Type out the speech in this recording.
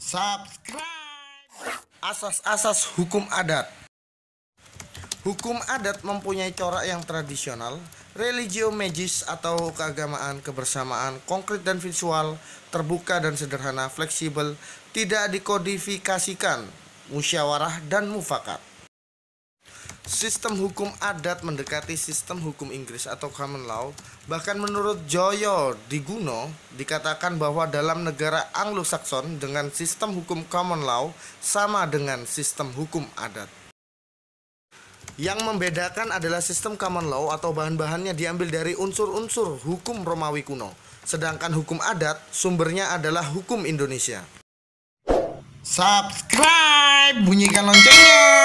subscribe asas-asas hukum adat hukum adat mempunyai corak yang tradisional religio magis atau keagamaan kebersamaan konkret dan visual terbuka dan sederhana fleksibel tidak dikodifikasikan musyawarah dan mufakat Sistem hukum adat mendekati sistem hukum Inggris atau common law. Bahkan menurut Joyo Diguno dikatakan bahwa dalam negara Anglo-Saxon dengan sistem hukum common law sama dengan sistem hukum adat. Yang membedakan adalah sistem common law atau bahan-bahannya diambil dari unsur-unsur hukum Romawi kuno, sedangkan hukum adat sumbernya adalah hukum Indonesia. Subscribe, bunyikan loncengnya.